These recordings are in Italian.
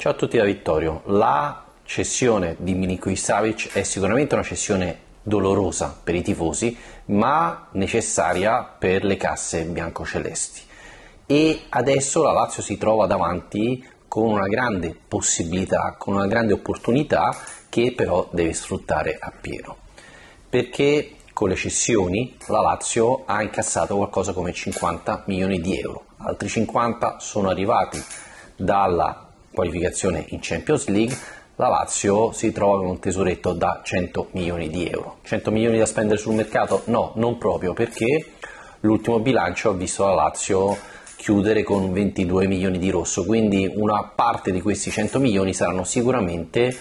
Ciao a tutti da Vittorio. La cessione di Milinkovic Savic è sicuramente una cessione dolorosa per i tifosi, ma necessaria per le casse biancocelesti. E adesso la Lazio si trova davanti con una grande possibilità, con una grande opportunità che però deve sfruttare appieno. Perché con le cessioni la Lazio ha incassato qualcosa come 50 milioni di euro, altri 50 sono arrivati dalla qualificazione in Champions League, la Lazio si trova con un tesoretto da 100 milioni di euro. 100 milioni da spendere sul mercato? No, non proprio perché l'ultimo bilancio ha visto la Lazio chiudere con 22 milioni di rosso, quindi una parte di questi 100 milioni saranno sicuramente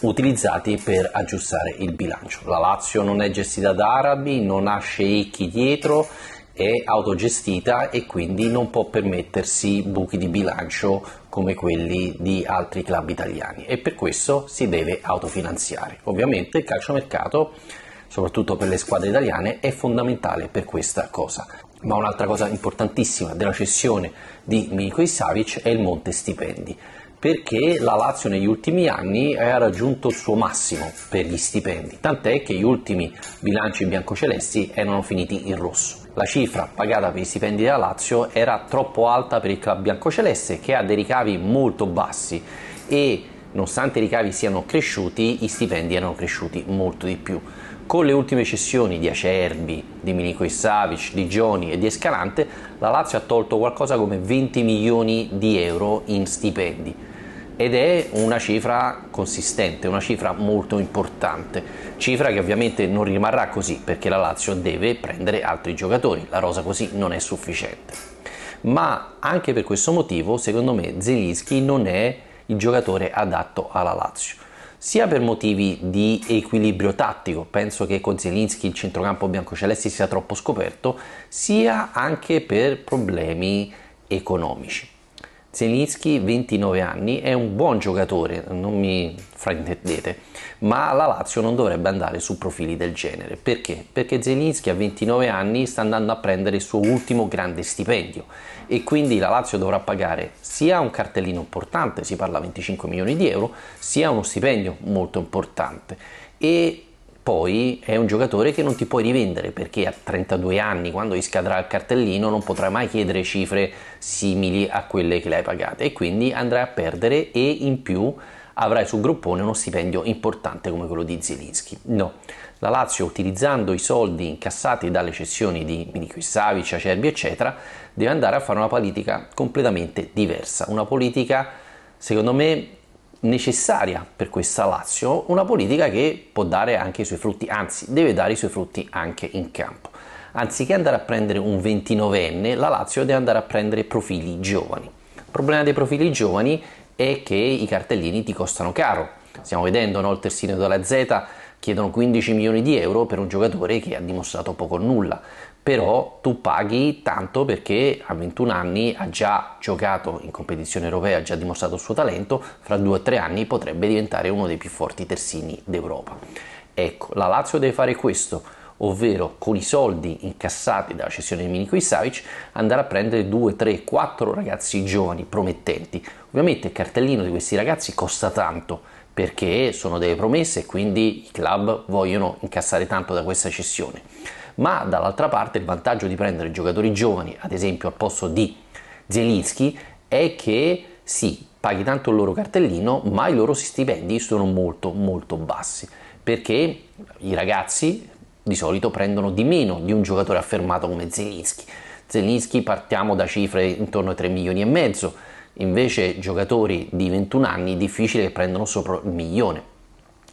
utilizzati per aggiustare il bilancio. La Lazio non è gestita da arabi, non ha sceicchi dietro è autogestita e quindi non può permettersi buchi di bilancio come quelli di altri club italiani e per questo si deve autofinanziare. Ovviamente il calciomercato, soprattutto per le squadre italiane, è fondamentale per questa cosa. Ma un'altra cosa importantissima della cessione di Milinkovic Savic è il monte stipendi perché la Lazio negli ultimi anni ha raggiunto il suo massimo per gli stipendi, tant'è che gli ultimi bilanci biancocelesti erano finiti in rosso. La cifra pagata per gli stipendi della Lazio era troppo alta per il club biancoceleste che ha dei ricavi molto bassi e nonostante i ricavi siano cresciuti, gli stipendi erano cresciuti molto di più. Con le ultime cessioni di Acerbi, di Milinko Savic, di Gioni e di Escalante, la Lazio ha tolto qualcosa come 20 milioni di euro in stipendi ed è una cifra consistente, una cifra molto importante, cifra che ovviamente non rimarrà così perché la Lazio deve prendere altri giocatori, la rosa così non è sufficiente. Ma anche per questo motivo, secondo me, Zelinski non è il giocatore adatto alla Lazio sia per motivi di equilibrio tattico, penso che con Zielinski il centrocampo biancocelesti sia troppo scoperto, sia anche per problemi economici. Zelinski, 29 anni, è un buon giocatore, non mi fraintendete, ma la Lazio non dovrebbe andare su profili del genere. Perché? Perché Zelinski a 29 anni sta andando a prendere il suo ultimo grande stipendio e quindi la Lazio dovrà pagare sia un cartellino importante, si parla di 25 milioni di euro, sia uno stipendio molto importante. E poi è un giocatore che non ti puoi rivendere perché a 32 anni, quando gli scadrà il cartellino, non potrai mai chiedere cifre simili a quelle che le hai pagate e quindi andrai a perdere e in più avrai sul gruppone uno stipendio importante come quello di Zelinski. No, la Lazio utilizzando i soldi incassati dalle cessioni di Milico Savic, Acerbi eccetera, deve andare a fare una politica completamente diversa, una politica secondo me necessaria per questa Lazio, una politica che può dare anche i suoi frutti, anzi deve dare i suoi frutti anche in campo. Anziché andare a prendere un 29enne, la Lazio deve andare a prendere profili giovani. Il problema dei profili giovani è che i cartellini ti costano caro. Stiamo vedendo no, il terzino della Z chiedono 15 milioni di euro per un giocatore che ha dimostrato poco o nulla però tu paghi tanto perché a 21 anni ha già giocato in competizione europea, ha già dimostrato il suo talento, fra 2 o 3 anni potrebbe diventare uno dei più forti terzini d'Europa. Ecco, la Lazio deve fare questo, ovvero con i soldi incassati dalla cessione di Miniko Savic andare a prendere 2, 3, 4 ragazzi giovani promettenti. Ovviamente il cartellino di questi ragazzi costa tanto perché sono delle promesse e quindi i club vogliono incassare tanto da questa cessione ma dall'altra parte il vantaggio di prendere giocatori giovani, ad esempio al posto di Zelinski, è che sì, paghi tanto il loro cartellino, ma i loro stipendi sono molto molto bassi, perché i ragazzi di solito prendono di meno di un giocatore affermato come Zelinski. Zelinski partiamo da cifre intorno ai 3 milioni e mezzo, invece giocatori di 21 anni difficile che prendono sopra il milione.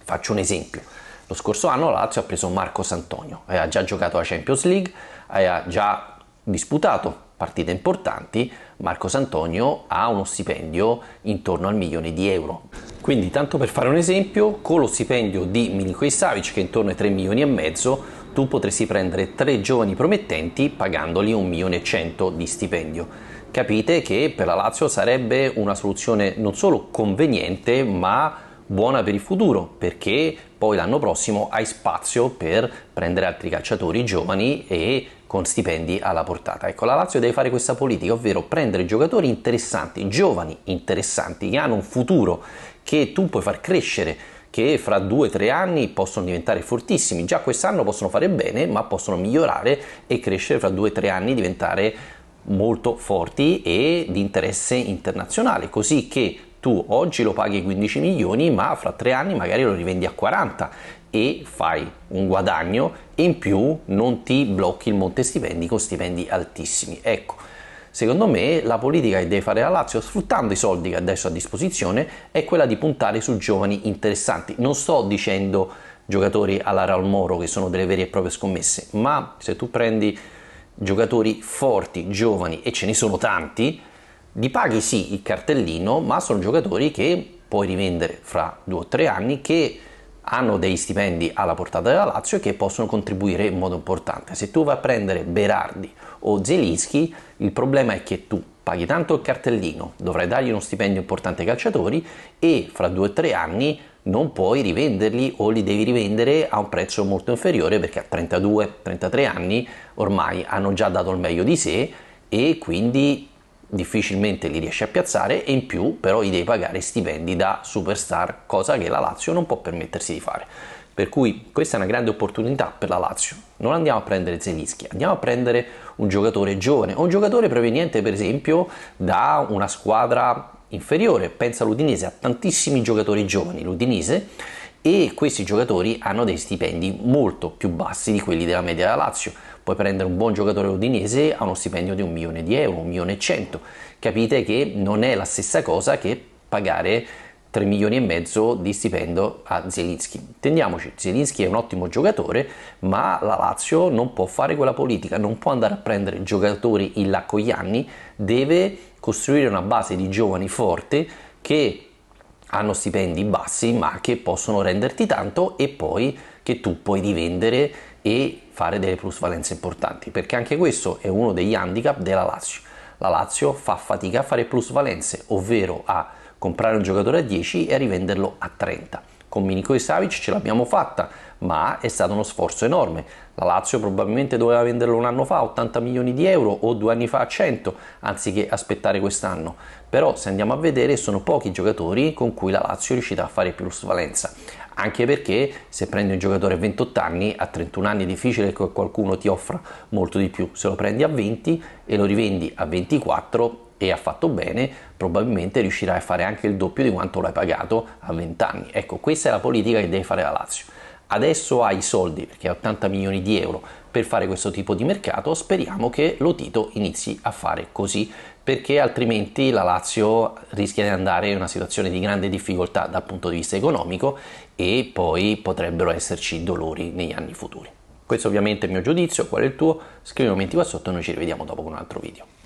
Faccio un esempio lo scorso anno la Lazio ha preso Marco Santonio, ha già giocato la Champions League, ha già disputato partite importanti, Marco Santonio ha uno stipendio intorno al milione di euro. Quindi, tanto per fare un esempio, con lo stipendio di Milinkovic Savic, che è intorno ai 3 milioni e mezzo, tu potresti prendere tre giovani promettenti pagandoli un milione e cento di stipendio. Capite che per la Lazio sarebbe una soluzione non solo conveniente, ma buona per il futuro perché poi l'anno prossimo hai spazio per prendere altri calciatori giovani e con stipendi alla portata. Ecco, la Lazio deve fare questa politica, ovvero prendere giocatori interessanti, giovani interessanti, che hanno un futuro che tu puoi far crescere, che fra due o tre anni possono diventare fortissimi. Già quest'anno possono fare bene, ma possono migliorare e crescere fra due o tre anni, diventare molto forti e di interesse internazionale, così che tu oggi lo paghi 15 milioni ma fra tre anni magari lo rivendi a 40 e fai un guadagno e in più non ti blocchi il monte stipendi con stipendi altissimi. Ecco, secondo me la politica che deve fare la Lazio sfruttando i soldi che adesso ha a disposizione è quella di puntare su giovani interessanti. Non sto dicendo giocatori alla Raul Moro che sono delle vere e proprie scommesse, ma se tu prendi giocatori forti, giovani e ce ne sono tanti, li paghi sì il cartellino, ma sono giocatori che puoi rivendere fra due o tre anni, che hanno dei stipendi alla portata della Lazio e che possono contribuire in modo importante. Se tu vai a prendere Berardi o Zelischi, il problema è che tu paghi tanto il cartellino, dovrai dargli uno stipendio importante ai calciatori e fra due o tre anni non puoi rivenderli o li devi rivendere a un prezzo molto inferiore perché a 32-33 anni ormai hanno già dato il meglio di sé e quindi difficilmente li riesce a piazzare e in più però gli devi pagare stipendi da superstar, cosa che la Lazio non può permettersi di fare. Per cui questa è una grande opportunità per la Lazio. Non andiamo a prendere Zelischi, andiamo a prendere un giocatore giovane o un giocatore proveniente per esempio da una squadra inferiore. Pensa all'Udinese, ha tantissimi giocatori giovani l'Udinese e questi giocatori hanno dei stipendi molto più bassi di quelli della media della Lazio puoi prendere un buon giocatore udinese a uno stipendio di un milione di euro, un milione e cento. Capite che non è la stessa cosa che pagare 3 milioni e mezzo di stipendio a Zielinski. Intendiamoci, Zielinski è un ottimo giocatore, ma la Lazio non può fare quella politica, non può andare a prendere giocatori in là con gli anni, deve costruire una base di giovani forte che hanno stipendi bassi ma che possono renderti tanto e poi che tu puoi rivendere e fare delle plusvalenze importanti, perché anche questo è uno degli handicap della Lazio. La Lazio fa fatica a fare plusvalenze, ovvero a comprare un giocatore a 10 e a rivenderlo a 30. Con e Savic ce l'abbiamo fatta, ma è stato uno sforzo enorme. La Lazio probabilmente doveva venderlo un anno fa a 80 milioni di euro o due anni fa a 100, anziché aspettare quest'anno. Però se andiamo a vedere sono pochi giocatori con cui la Lazio è riuscita a fare plusvalenza anche perché se prendi un giocatore a 28 anni, a 31 anni è difficile che qualcuno ti offra molto di più, se lo prendi a 20 e lo rivendi a 24 e ha fatto bene, probabilmente riuscirai a fare anche il doppio di quanto l'hai pagato a 20 anni. Ecco, questa è la politica che deve fare la Lazio. Adesso hai i soldi, perché ha 80 milioni di euro, per fare questo tipo di mercato, speriamo che Lotito inizi a fare così perché altrimenti la Lazio rischia di andare in una situazione di grande difficoltà dal punto di vista economico e poi potrebbero esserci dolori negli anni futuri. Questo ovviamente è il mio giudizio, qual è il tuo? Scrivimi nei commenti qua sotto e noi ci rivediamo dopo con un altro video.